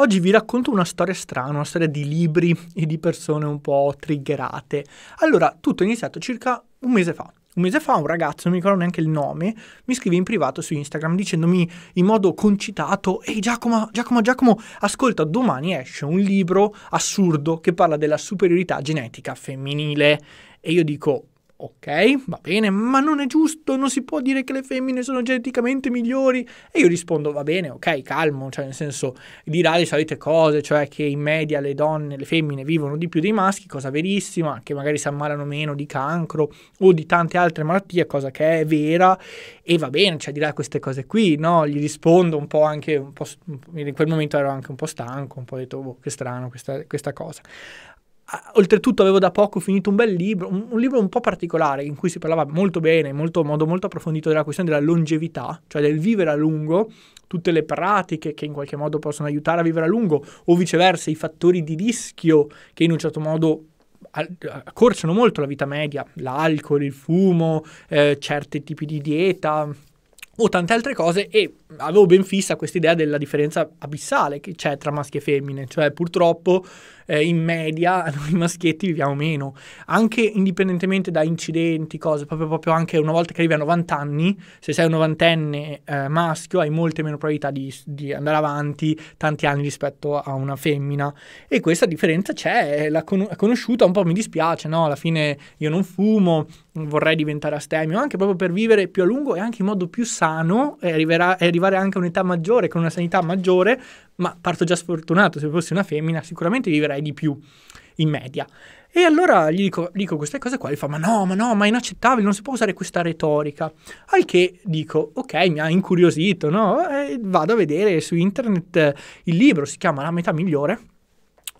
Oggi vi racconto una storia strana, una storia di libri e di persone un po' triggerate. Allora, tutto è iniziato circa un mese fa. Un mese fa un ragazzo, non mi ricordo neanche il nome, mi scrive in privato su Instagram dicendomi in modo concitato Ehi Giacomo, Giacomo, Giacomo, ascolta, domani esce un libro assurdo che parla della superiorità genetica femminile. E io dico, Ok, va bene, ma non è giusto, non si può dire che le femmine sono geneticamente migliori. E io rispondo, va bene, ok, calmo, cioè nel senso dirà le solite cose, cioè che in media le donne, le femmine vivono di più dei maschi, cosa verissima, che magari si ammalano meno di cancro o di tante altre malattie, cosa che è vera. E va bene, cioè dirà queste cose qui, no? Gli rispondo un po' anche, un po', in quel momento ero anche un po' stanco, un po' detto, oh, che strano questa, questa cosa. Oltretutto avevo da poco finito un bel libro, un, un, libro un po' particolare in cui si parlava molto bene, in modo molto approfondito della questione della longevità, cioè del vivere a lungo, tutte le pratiche che in qualche modo possono aiutare a vivere a lungo o viceversa i fattori di rischio che in un certo modo accorciano molto la vita media, l'alcol, il fumo, eh, certi tipi di dieta, o tante altre cose e avevo ben fissa questa idea della differenza abissale che c'è tra maschi e femmine, cioè purtroppo eh, in media noi maschietti viviamo meno, anche indipendentemente da incidenti, cose, proprio, proprio anche una volta che arrivi a 90 anni, se sei un novantenne eh, maschio hai molte meno probabilità di, di, andare avanti tanti anni rispetto a una femmina e questa differenza c'è, eh, è, con- conosciuta, un po' mi dispiace, no? alla fine io non fumo, vorrei diventare astemio, anche proprio per vivere più a lungo e anche in modo più sano e, arriverà, e arrivare anche a un'età maggiore, con una sanità maggiore, ma parto già sfortunato, se fossi una femmina sicuramente vivrei di più in media. E allora gli dico, dico queste cose qua, e fa ma no, ma no, ma è inaccettabile, non si può usare questa retorica. Al che dico, ok, mi ha incuriosito, no? E vado a vedere su internet eh, il libro, si chiama La metà migliore,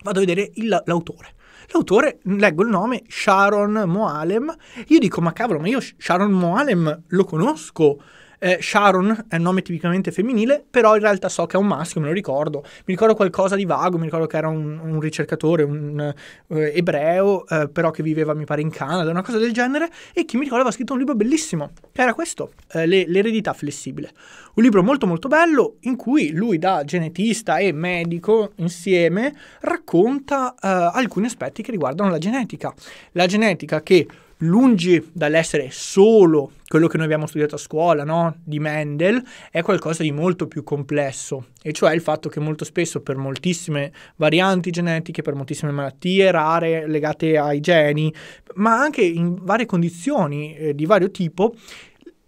vado a vedere il, l'autore. L'autore, leggo il nome, Sharon Moalem, io dico ma cavolo, ma io Sharon Moalem lo conosco, eh, Sharon è un nome tipicamente femminile, però in realtà so che è un maschio, me lo ricordo. Mi ricordo qualcosa di vago, mi ricordo che era un, un ricercatore, un eh, ebreo, eh, però che viveva, mi pare, in Canada, una cosa del genere, e che mi ricordo aveva scritto un libro bellissimo, che era questo, eh, le, L'eredità flessibile. Un libro molto molto bello in cui lui da genetista e medico insieme racconta eh, alcuni aspetti che riguardano la genetica. La genetica che lungi dall'essere solo quello che noi abbiamo studiato a scuola, no? di Mendel, è qualcosa di molto più complesso, e cioè il fatto che molto spesso per moltissime varianti genetiche, per moltissime malattie rare legate ai geni, ma anche in varie condizioni eh, di vario tipo,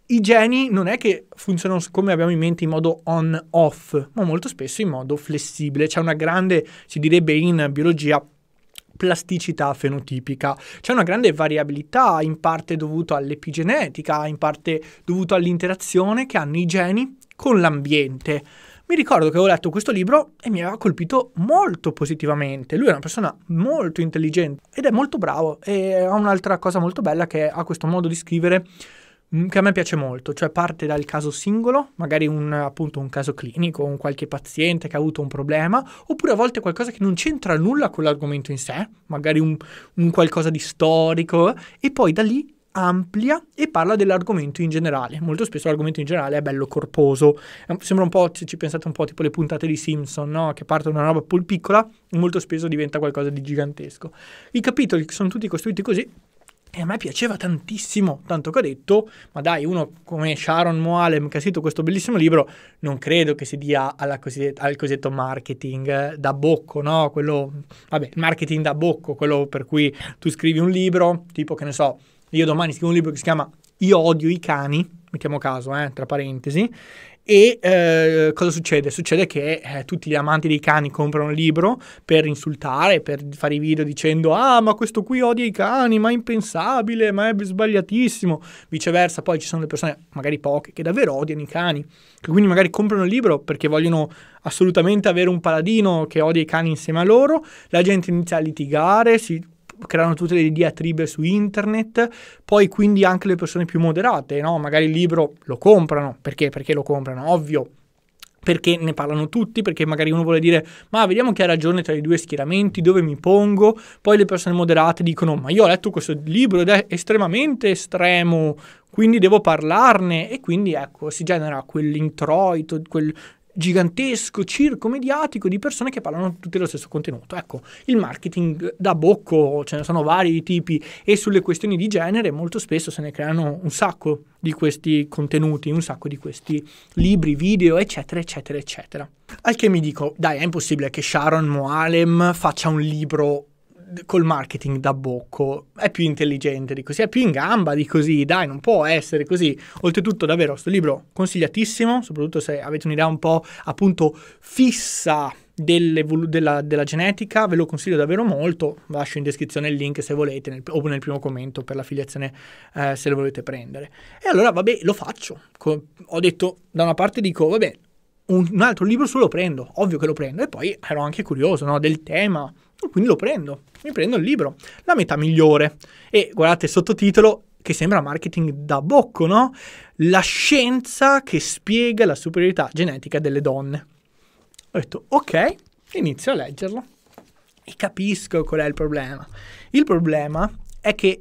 i geni non è che funzionano come abbiamo in mente in modo on-off, ma molto spesso in modo flessibile. C'è una grande, si direbbe in biologia, plasticità fenotipica. C'è una grande variabilità, in parte dovuta all'epigenetica, in parte dovuta all'interazione che hanno i geni con l'ambiente. Mi ricordo che avevo letto questo libro e mi aveva colpito molto positivamente. Lui è una persona molto intelligente ed è molto bravo e ha un'altra cosa molto bella che ha questo modo di scrivere Mm, che a me piace molto, cioè parte dal caso singolo, magari un, appunto un caso clinico, un qualche paziente che ha avuto un problema, oppure a volte qualcosa che non c'entra nulla con l'argomento in sé, magari un, un qualcosa di storico, e poi da lì amplia e parla dell'argomento in generale. Molto spesso l'argomento in generale è bello corposo, sembra un po', se ci pensate un po', tipo le puntate di Simpson, no? che partono da una roba pol piccola, molto spesso diventa qualcosa di gigantesco. I capitoli sono tutti costruiti così e a me piaceva tantissimo, tanto che ho detto, ma dai, uno come Sharon Moalem che ha scritto questo bellissimo libro, non credo che si dia cosiddetta, al cosiddetto marketing eh, da bocco, no? Quello, vabbè, marketing da bocco, quello per cui tu scrivi un libro, tipo che ne so, io domani scrivo un libro che si chiama Io odio i cani, mettiamo caso, eh, tra parentesi, e eh, cosa succede? Succede che eh, tutti gli amanti dei cani comprano il libro per insultare, per fare i video dicendo ah ma questo qui odia i cani, ma è impensabile, ma è sbagliatissimo. Viceversa poi ci sono le persone, magari poche, che davvero odiano i cani, che quindi magari comprano il libro perché vogliono assolutamente avere un paladino che odia i cani insieme a loro, la gente inizia a litigare, si creano tutte le diatribe su internet, poi quindi anche le persone più moderate, no? magari il libro lo comprano, perché? Perché lo comprano, ovvio, perché ne parlano tutti, perché magari uno vuole dire ma vediamo chi ha ragione tra i due schieramenti, dove mi pongo, poi le persone moderate dicono ma io ho letto questo libro ed è estremamente estremo, quindi devo parlarne e quindi ecco si genera quell'introito, quel gigantesco circo mediatico di persone che parlano tutte dello stesso contenuto. Ecco, il marketing da bocco, ce ne sono vari tipi e sulle questioni di genere molto spesso se ne creano un sacco di questi contenuti, un sacco di questi libri, video, eccetera, eccetera, eccetera. Al che mi dico, dai, è impossibile che Sharon Moalem faccia un libro col marketing da bocco è più intelligente di così, è più in gamba di così, dai, non può essere così. Oltretutto, davvero, sto libro consigliatissimo, soprattutto se avete un'idea un po' appunto fissa della, della, genetica, ve lo consiglio davvero molto. Lascio in descrizione il link se volete, nel, o nel primo commento per l'affiliazione eh, se lo volete prendere. E allora, vabbè, lo faccio. Co- ho detto, da una parte dico, vabbè, un, altro libro solo lo prendo, ovvio che lo prendo, e poi ero anche curioso no, del tema quindi lo prendo, mi prendo il libro, la metà migliore. E guardate il sottotitolo che sembra marketing da bocco, no? La scienza che spiega la superiorità genetica delle donne. Ho detto ok, inizio a leggerlo e capisco qual è il problema. Il problema è che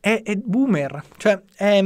è, è boomer, cioè è,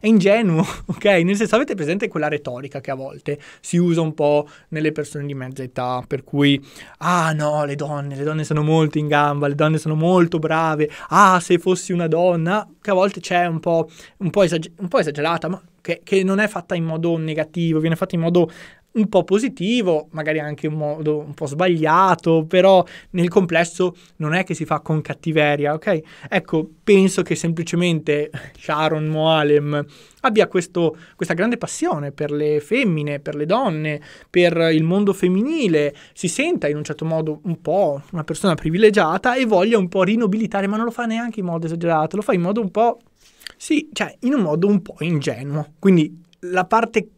è, ingenuo, ok? Nel senso, avete presente quella retorica che a volte si usa un po' nelle persone di mezza età, per cui, ah no, le donne, le donne sono molto in gamba, le donne sono molto brave, ah se fossi una donna, che a volte c'è un po', un po', esager- un po esagerata, ma che, che, non è fatta in modo negativo, viene fatta in modo un po' positivo, magari anche in modo un po' sbagliato, però nel complesso non è che si fa con cattiveria, ok? Ecco, penso che semplicemente Sharon Moalem abbia questo, questa grande passione per le femmine, per le donne, per il mondo femminile, si senta in un certo modo un po' una persona privilegiata e voglia un po' rinobilitare, ma non lo fa neanche in modo esagerato, lo fa in modo un po'... Sì, cioè in un modo un po' ingenuo. Quindi la parte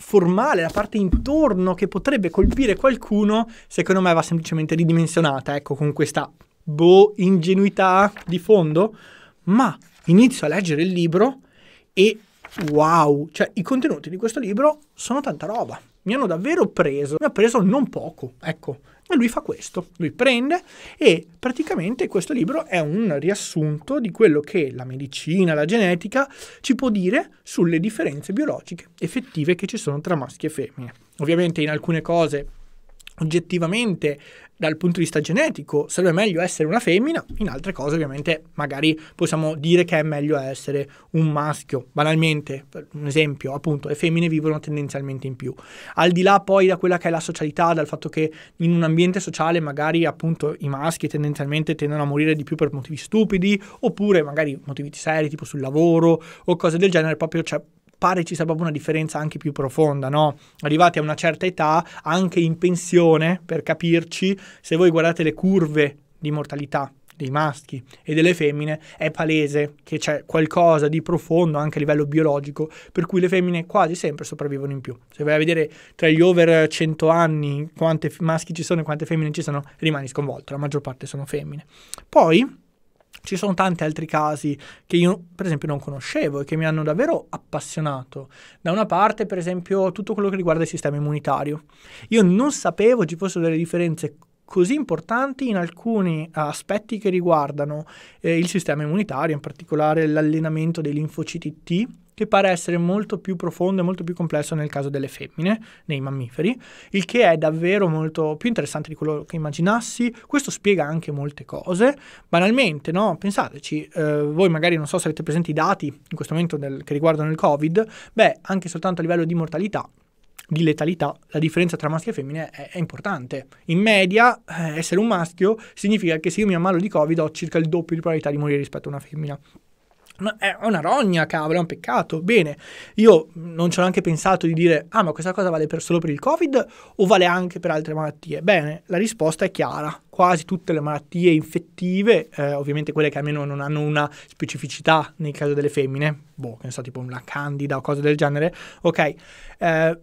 formale, la parte intorno che potrebbe colpire qualcuno, secondo me va semplicemente ridimensionata, ecco, con questa boh ingenuità di fondo, ma inizio a leggere il libro e wow, cioè i contenuti di questo libro sono tanta roba. Mi hanno davvero preso, mi ha preso non poco, ecco, e lui fa questo, lui prende e praticamente questo libro è un riassunto di quello che la medicina, la genetica ci può dire sulle differenze biologiche effettive che ci sono tra maschi e femmine. Ovviamente in alcune cose oggettivamente dal punto di vista genetico sarebbe meglio essere una femmina, in altre cose ovviamente magari possiamo dire che è meglio essere un maschio. Banalmente, un esempio, appunto, le femmine vivono tendenzialmente in più. Al di là poi da quella che è la socialità, dal fatto che in un ambiente sociale magari appunto i maschi tendenzialmente tendono a morire di più per motivi stupidi, oppure magari motivi seri tipo sul lavoro o cose del genere, proprio c'è cioè, pare ci sia proprio una differenza anche più profonda, no? Arrivati a una certa età, anche in pensione, per capirci, se voi guardate le curve di mortalità dei maschi e delle femmine, è palese che c'è qualcosa di profondo anche a livello biologico, per cui le femmine quasi sempre sopravvivono in più. Se vai a vedere tra gli over 100 anni quante maschi ci sono e quante femmine ci sono, rimani sconvolto, la maggior parte sono femmine. Poi ci sono tanti altri casi che io, per esempio, non conoscevo e che mi hanno davvero appassionato. Da una parte, per esempio, tutto quello che riguarda il sistema immunitario. Io non sapevo ci fossero delle differenze così importanti in alcuni aspetti che riguardano eh, il sistema immunitario, in particolare l'allenamento dei linfociti T che pare essere molto più profondo e molto più complesso nel caso delle femmine, nei mammiferi, il che è davvero molto più interessante di quello che immaginassi. Questo spiega anche molte cose. Banalmente, no? pensateci, eh, voi magari non so se avete presenti i dati in questo momento del, che riguardano il Covid, beh, anche soltanto a livello di mortalità di letalità, la differenza tra maschi e femmine è, è importante. In media, eh, essere un maschio significa che se io mi ammalo di Covid ho circa il doppio di probabilità di morire rispetto a una femmina. È una rogna, cavolo, è un peccato. Bene, io non ci ho neanche pensato di dire, ah, ma questa cosa vale per solo per il Covid o vale anche per altre malattie? Bene, la risposta è chiara. Quasi tutte le malattie infettive, eh, ovviamente quelle che almeno non hanno una specificità nel caso delle femmine, boh, che ne so, tipo una candida o cose del genere, ok, eh,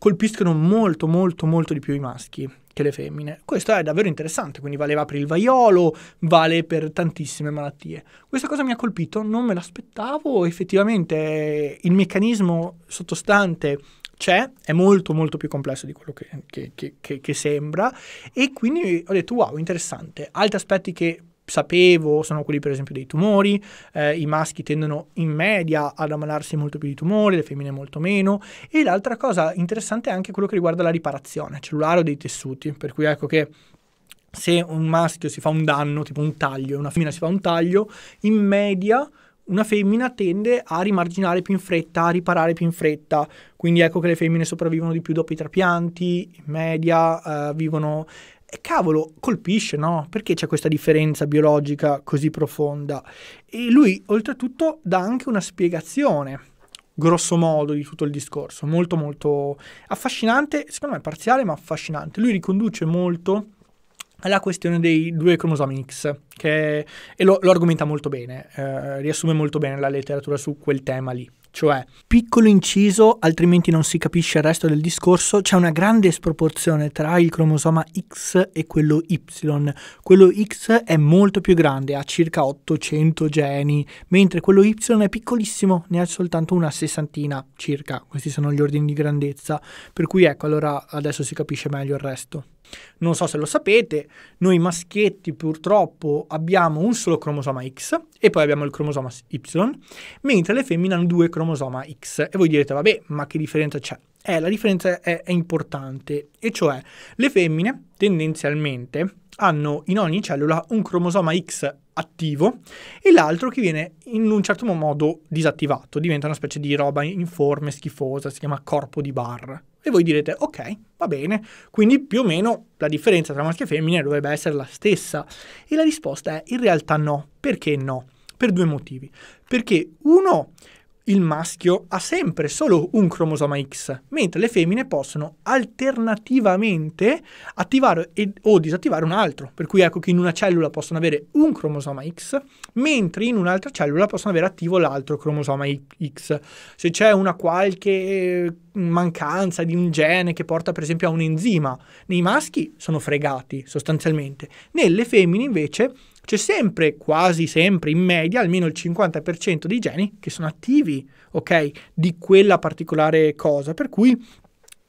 colpiscono molto molto molto di più i maschi che le femmine. Questo è davvero interessante, quindi valeva per il vaiolo, vale per tantissime malattie. Questa cosa mi ha colpito, non me l'aspettavo, effettivamente il meccanismo sottostante c'è, è molto molto più complesso di quello che, che, che, che sembra e quindi ho detto wow, interessante. Altri aspetti che sapevo sono quelli per esempio dei tumori, eh, i maschi tendono in media ad ammalarsi molto più di tumori, le femmine molto meno e l'altra cosa interessante è anche quello che riguarda la riparazione cellulare o dei tessuti, per cui ecco che se un maschio si fa un danno, tipo un taglio, e una femmina si fa un taglio, in media una femmina tende a rimarginare più in fretta, a riparare più in fretta, quindi ecco che le femmine sopravvivono di più dopo i trapianti, in media eh, vivono cavolo, colpisce, no? Perché c'è questa differenza biologica così profonda? E lui, oltretutto, dà anche una spiegazione, grosso modo, di tutto il discorso. Molto, molto affascinante, secondo me parziale, ma affascinante. Lui riconduce molto alla questione dei due cromosomi X, che, e lo, lo argomenta molto bene, eh, riassume molto bene la letteratura su quel tema lì. Cioè, piccolo inciso, altrimenti non si capisce il resto del discorso, c'è una grande sproporzione tra il cromosoma X e quello Y. Quello X è molto più grande, ha circa 800 geni, mentre quello Y è piccolissimo, ne ha soltanto una sessantina circa. Questi sono gli ordini di grandezza, per cui ecco, allora adesso si capisce meglio il resto. Non so se lo sapete, noi maschietti purtroppo abbiamo un solo cromosoma X e poi abbiamo il cromosoma Y, mentre le femmine hanno due cromosoma X. E voi direte, vabbè, ma che differenza c'è? Eh, la differenza è, è importante, e cioè le femmine tendenzialmente hanno in ogni cellula un cromosoma X attivo e l'altro che viene in un certo modo disattivato, diventa una specie di roba informe, schifosa, si chiama corpo di bar. E voi direte, ok, va bene, quindi più o meno la differenza tra maschio e femmina dovrebbe essere la stessa. E la risposta è in realtà no. Perché no? Per due motivi. Perché uno, il maschio ha sempre solo un cromosoma X, mentre le femmine possono alternativamente attivare ed, o disattivare un altro. Per cui ecco che in una cellula possono avere un cromosoma X, mentre in un'altra cellula possono avere attivo l'altro cromosoma X. Se c'è una qualche eh, mancanza di un gene che porta per esempio a un enzima, nei maschi sono fregati sostanzialmente, nelle femmine invece c'è sempre, quasi sempre, in media, almeno il 50% dei geni che sono attivi, ok, di quella particolare cosa. Per cui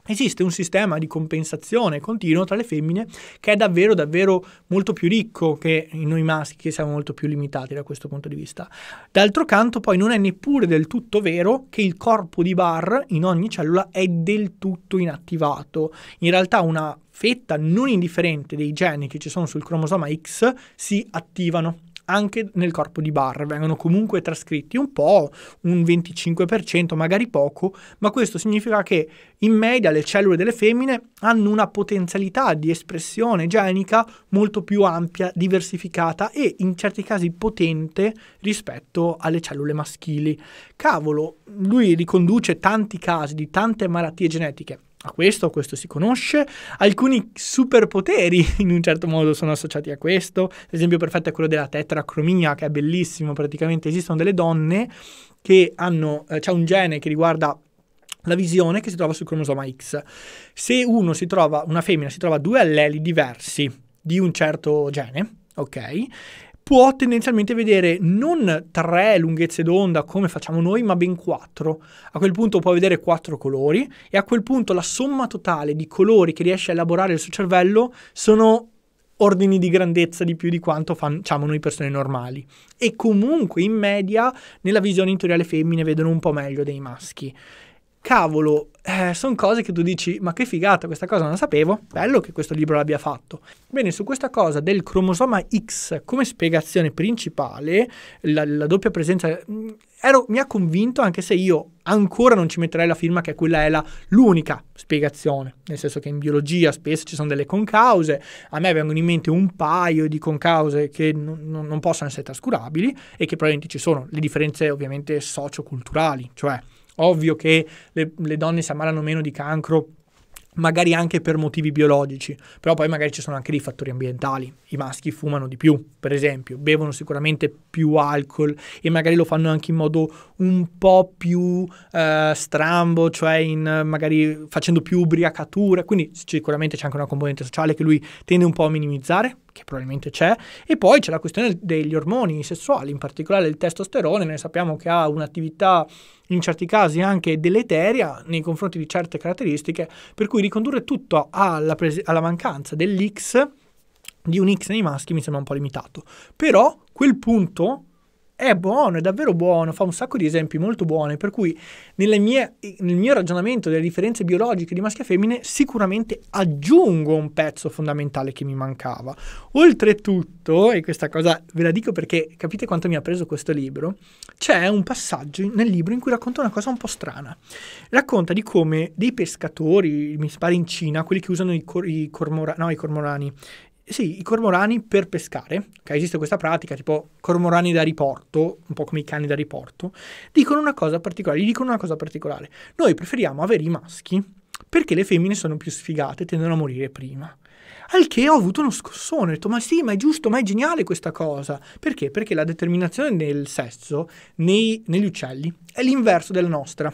Esiste un sistema di compensazione continuo tra le femmine che è davvero davvero molto più ricco che in noi maschi che siamo molto più limitati da questo punto di vista. D'altro canto poi non è neppure del tutto vero che il corpo di Barr in ogni cellula è del tutto inattivato. In realtà una fetta non indifferente dei geni che ci sono sul cromosoma X si attivano anche nel corpo di Barr, vengono comunque trascritti un po', un 25%, magari poco, ma questo significa che in media le cellule delle femmine hanno una potenzialità di espressione genica molto più ampia, diversificata e in certi casi potente rispetto alle cellule maschili. Cavolo, lui riconduce tanti casi di tante malattie genetiche a questo, questo si conosce, alcuni superpoteri in un certo modo sono associati a questo, l'esempio perfetto è quello della tetracromia che è bellissimo, praticamente esistono delle donne che hanno, eh, c'è un gene che riguarda la visione che si trova sul cromosoma X, se uno si trova, una femmina si trova due alleli diversi di un certo gene, ok? può tendenzialmente vedere non tre lunghezze d'onda come facciamo noi, ma ben quattro. A quel punto può vedere quattro colori e a quel punto la somma totale di colori che riesce a elaborare il suo cervello sono ordini di grandezza di più di quanto facciamo noi persone normali. E comunque in media nella visione in teoria le femmine vedono un po' meglio dei maschi. Cavolo, eh, sono cose che tu dici, ma che figata, questa cosa non la sapevo, bello che questo libro l'abbia fatto. Bene, su questa cosa del cromosoma X come spiegazione principale, la, la doppia presenza, mm, ero, mi ha convinto anche se io ancora non ci metterei la firma che quella è la, l'unica spiegazione, nel senso che in biologia spesso ci sono delle concause, a me vengono in mente un paio di concause che n- non possono essere trascurabili e che probabilmente ci sono, le differenze ovviamente socioculturali, cioè Ovvio che le, le donne si ammalano meno di cancro magari anche per motivi biologici, però poi magari ci sono anche dei fattori ambientali. I maschi fumano di più, per esempio, bevono sicuramente più alcol e magari lo fanno anche in modo un po' più eh, strambo, cioè in, magari facendo più ubriacatura, quindi sicuramente c'è anche una componente sociale che lui tende un po' a minimizzare che probabilmente c'è, e poi c'è la questione degli ormoni sessuali, in particolare il testosterone, noi sappiamo che ha un'attività in certi casi anche deleteria nei confronti di certe caratteristiche, per cui ricondurre tutto alla, pres- alla mancanza dell'X, di un X nei maschi mi sembra un po' limitato. Però quel punto è buono, è davvero buono, fa un sacco di esempi molto buoni, per cui mie, nel mio ragionamento delle differenze biologiche di maschi e femmine sicuramente aggiungo un pezzo fondamentale che mi mancava. Oltretutto, e questa cosa ve la dico perché capite quanto mi ha preso questo libro, c'è un passaggio nel libro in cui racconta una cosa un po' strana. Racconta di come dei pescatori, mi pare in Cina, quelli che usano i, cor- i, cormora- no, i cormorani, sì, i cormorani per pescare, okay, esiste questa pratica, tipo cormorani da riporto, un po' come i cani da riporto, dicono una cosa particolare, gli dicono una cosa particolare. Noi preferiamo avere i maschi perché le femmine sono più sfigate e tendono a morire prima. Al che ho avuto uno scossone, ho detto ma sì, ma è giusto, ma è geniale questa cosa. Perché? Perché la determinazione del sesso nei, negli uccelli è l'inverso della nostra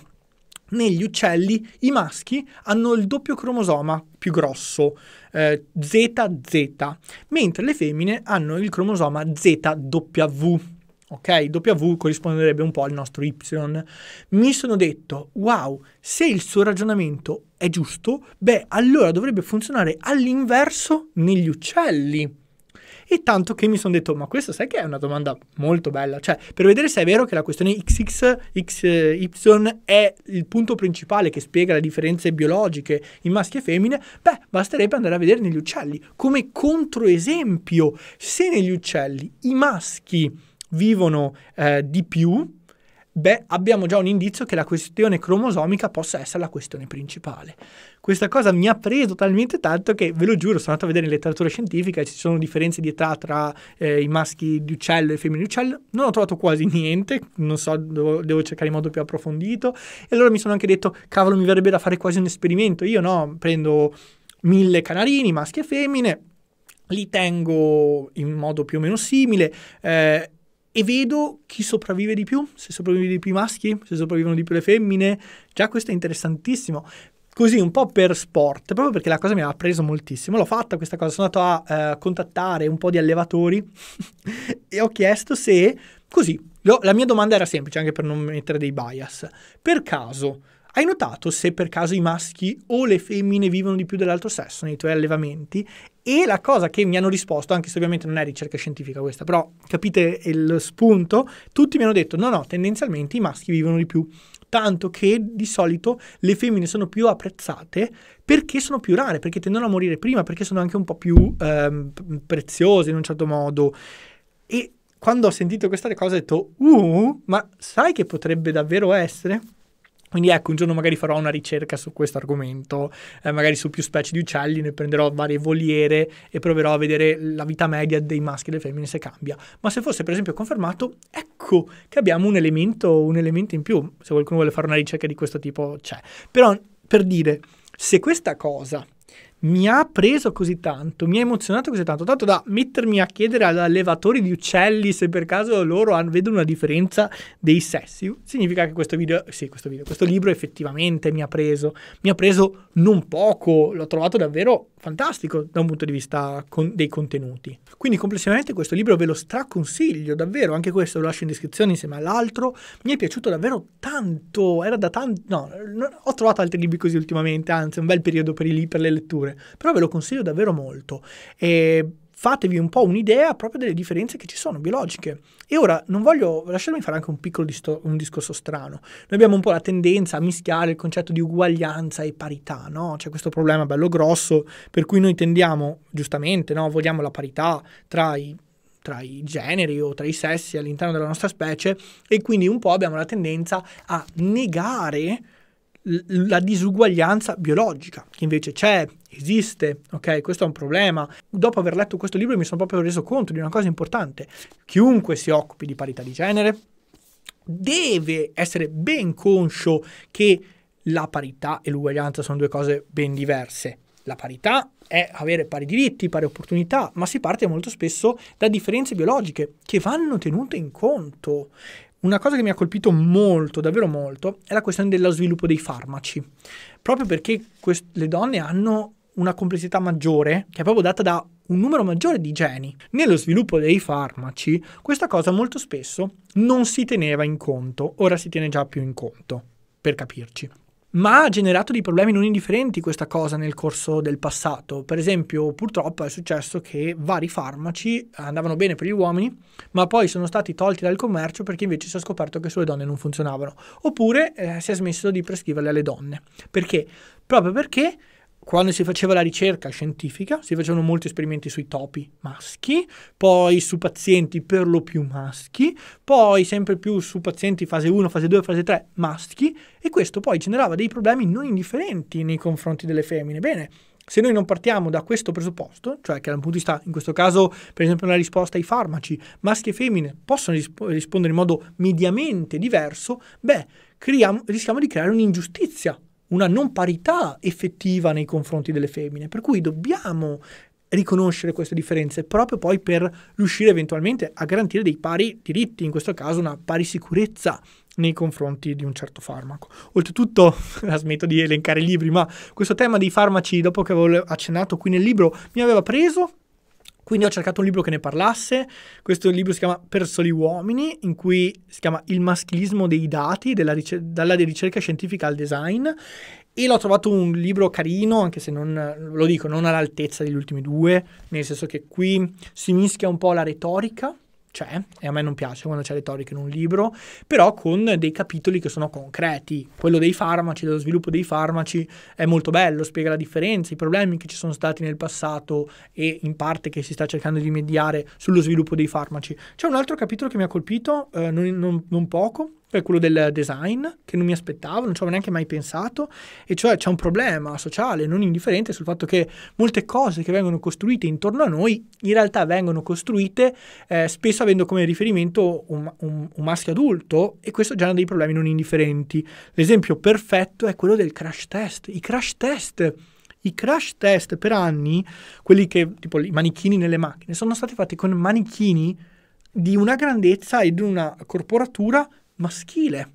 negli uccelli i maschi hanno il doppio cromosoma più grosso, eh, ZZ, mentre le femmine hanno il cromosoma ZW. Ok, W corrisponderebbe un po' al nostro Y. Mi sono detto, wow, se il suo ragionamento è giusto, beh, allora dovrebbe funzionare all'inverso negli uccelli. E tanto che mi sono detto, ma questa sai che è una domanda molto bella, cioè per vedere se è vero che la questione XX, XY eh, è il punto principale che spiega le differenze biologiche in maschi e femmine, beh, basterebbe andare a vedere negli uccelli. Come controesempio, se negli uccelli i maschi vivono eh, di più, beh, abbiamo già un indizio che la questione cromosomica possa essere la questione principale. Questa cosa mi ha preso talmente tanto che, ve lo giuro, sono andato a vedere in letteratura scientifica, ci sono differenze di età tra eh, i maschi di uccello e i femmini di uccello, non ho trovato quasi niente, non so, devo, devo, cercare in modo più approfondito, e allora mi sono anche detto, cavolo, mi verrebbe da fare quasi un esperimento, io no, prendo mille canarini, maschi e femmine, li tengo in modo più o meno simile, eh, e vedo chi sopravvive di più, se sopravvivono di più i maschi, se sopravvivono di più le femmine. Già questo è interessantissimo. Così un po' per sport, proprio perché la cosa mi ha preso moltissimo. L'ho fatta questa cosa, sono andato a eh, contattare un po' di allevatori e ho chiesto se, così, lo, la mia domanda era semplice, anche per non mettere dei bias. Per caso hai notato se per caso i maschi o le femmine vivono di più dell'altro sesso nei tuoi allevamenti? E la cosa che mi hanno risposto, anche se ovviamente non è ricerca scientifica questa, però capite il spunto, tutti mi hanno detto no, no, tendenzialmente i maschi vivono di più, tanto che di solito le femmine sono più apprezzate perché sono più rare, perché tendono a morire prima, perché sono anche un po' più ehm, preziose in un certo modo. E quando ho sentito questa cosa ho detto, uh, ma sai che potrebbe davvero essere? Quindi ecco, un giorno magari farò una ricerca su questo argomento, eh, magari su più specie di uccelli, ne prenderò varie voliere e proverò a vedere la vita media dei maschi e delle femmine se cambia. Ma se fosse per esempio confermato, ecco che abbiamo un elemento, un elemento in più, se qualcuno vuole fare una ricerca di questo tipo c'è. Però per dire, se questa cosa mi ha preso così tanto, mi ha emozionato così tanto, tanto da mettermi a chiedere ad allevatori di uccelli se per caso loro han, vedono una differenza dei sessi. Significa che questo video, sì, questo video, questo libro effettivamente mi ha preso, mi ha preso non poco, l'ho trovato davvero fantastico da un punto di vista con dei contenuti. Quindi complessivamente questo libro ve lo straconsiglio, davvero, anche questo lo lascio in descrizione insieme all'altro. Mi è piaciuto davvero tanto, era da tanto... No, ho trovato altri libri così ultimamente, anzi un bel periodo per, i, per le letture, però ve lo consiglio davvero molto. E fatevi un po' un'idea proprio delle differenze che ci sono biologiche. E ora non voglio lasciarmi fare anche un piccolo disto- un discorso strano. Noi abbiamo un po' la tendenza a mischiare il concetto di uguaglianza e parità, no? C'è questo problema bello grosso per cui noi tendiamo, giustamente, no? vogliamo la parità tra i tra i generi o tra i sessi all'interno della nostra specie e quindi un po' abbiamo la tendenza a negare la disuguaglianza biologica, che invece c'è, esiste, ok? Questo è un problema. Dopo aver letto questo libro mi sono proprio reso conto di una cosa importante. Chiunque si occupi di parità di genere deve essere ben conscio che la parità e l'uguaglianza sono due cose ben diverse. La parità è avere pari diritti, pari opportunità, ma si parte molto spesso da differenze biologiche che vanno tenute in conto. Una cosa che mi ha colpito molto, davvero molto, è la questione dello sviluppo dei farmaci, proprio perché quest- le donne hanno una complessità maggiore, che è proprio data da un numero maggiore di geni. Nello sviluppo dei farmaci, questa cosa molto spesso non si teneva in conto, ora si tiene già più in conto, per capirci ma ha generato dei problemi non indifferenti questa cosa nel corso del passato. Per esempio, purtroppo è successo che vari farmaci andavano bene per gli uomini, ma poi sono stati tolti dal commercio perché invece si è scoperto che sulle donne non funzionavano. Oppure eh, si è smesso di prescriverli alle donne. Perché? Proprio perché quando si faceva la ricerca scientifica, si facevano molti esperimenti sui topi maschi, poi su pazienti per lo più maschi, poi sempre più su pazienti fase 1, fase 2, fase 3 maschi, e questo poi generava dei problemi non indifferenti nei confronti delle femmine. Bene, se noi non partiamo da questo presupposto, cioè che dal punto di vista, in questo caso, per esempio, nella risposta ai farmaci, maschi e femmine possono risp- rispondere in modo mediamente diverso, beh, creiamo, rischiamo di creare un'ingiustizia una non parità effettiva nei confronti delle femmine, per cui dobbiamo riconoscere queste differenze proprio poi per riuscire eventualmente a garantire dei pari diritti, in questo caso una pari sicurezza nei confronti di un certo farmaco. Oltretutto, la smetto di elencare i libri, ma questo tema dei farmaci, dopo che avevo accennato qui nel libro, mi aveva preso quindi ho cercato un libro che ne parlasse. Questo libro si chiama Per soli uomini, in cui si chiama Il maschilismo dei dati, ricer- dalla ricerca scientifica al design. E l'ho trovato un libro carino, anche se non, lo dico, non all'altezza degli ultimi due, nel senso che qui si mischia un po' la retorica c'è cioè, e a me non piace quando c'è retorica in un libro, però con dei capitoli che sono concreti. Quello dei farmaci, dello sviluppo dei farmaci è molto bello, spiega la differenza, i problemi che ci sono stati nel passato e in parte che si sta cercando di mediare sullo sviluppo dei farmaci. C'è un altro capitolo che mi ha colpito, eh, non, non, non poco, è quello del design, che non mi aspettavo, non ci avevo neanche mai pensato, e cioè c'è un problema sociale non indifferente sul fatto che molte cose che vengono costruite intorno a noi in realtà vengono costruite eh, spesso avendo come riferimento un, un, un maschio adulto e questo genera dei problemi non indifferenti. L'esempio perfetto è quello del crash test. I crash test i crash test per anni, quelli che, tipo i manichini nelle macchine, sono stati fatti con manichini di una grandezza e di una corporatura maschile.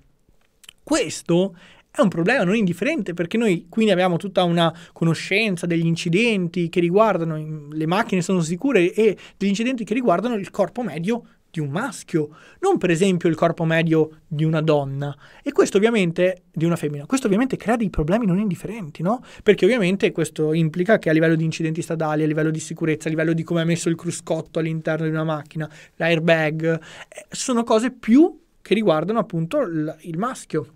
Questo è un problema non indifferente perché noi qui ne abbiamo tutta una conoscenza degli incidenti che riguardano le macchine sono sicure e degli incidenti che riguardano il corpo medio di un maschio, non per esempio il corpo medio di una donna e questo ovviamente di una femmina. Questo ovviamente crea dei problemi non indifferenti, no? Perché ovviamente questo implica che a livello di incidenti stradali, a livello di sicurezza, a livello di come è messo il cruscotto all'interno di una macchina, l'airbag, eh, sono cose più che riguardano appunto il maschio.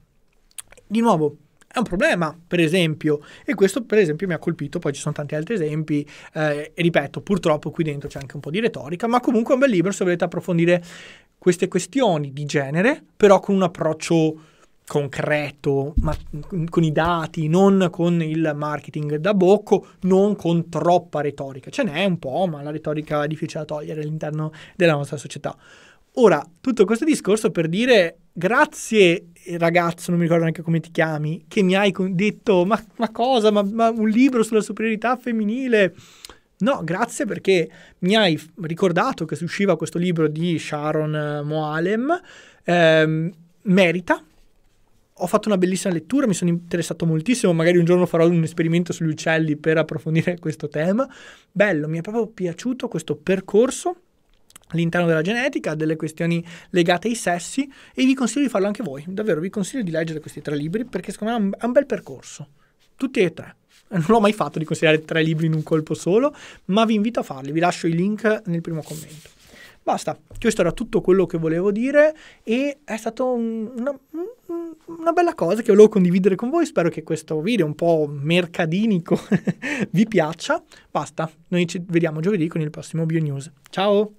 Di nuovo, è un problema, per esempio, e questo per esempio mi ha colpito, poi ci sono tanti altri esempi, eh, e ripeto, purtroppo qui dentro c'è anche un po' di retorica, ma comunque è un bel libro se volete approfondire queste questioni di genere, però con un approccio concreto, ma mm, con i dati, non con il marketing da bocco, non con troppa retorica. Ce n'è un po', ma la retorica è difficile da togliere all'interno della nostra società. Ora, tutto questo discorso per dire grazie ragazzo, non mi ricordo neanche come ti chiami, che mi hai detto ma, ma cosa, ma, ma un libro sulla superiorità femminile. No, grazie perché mi hai ricordato che usciva questo libro di Sharon eh, Moalem, ehm, merita. Ho fatto una bellissima lettura, mi sono interessato moltissimo, magari un giorno farò un esperimento sugli uccelli per approfondire questo tema. Bello, mi è proprio piaciuto questo percorso all'interno della genetica, delle questioni legate ai sessi e vi consiglio di farlo anche voi, davvero vi consiglio di leggere questi tre libri perché secondo me è un bel percorso, tutti e tre. Non l'ho mai fatto di consigliare tre libri in un colpo solo, ma vi invito a farli, vi lascio i link nel primo commento. Basta, questo era tutto quello che volevo dire e è stata una, una, bella cosa che volevo condividere con voi, spero che questo video un po' mercadinico vi piaccia. Basta, noi ci vediamo giovedì con il prossimo Bio News. Ciao!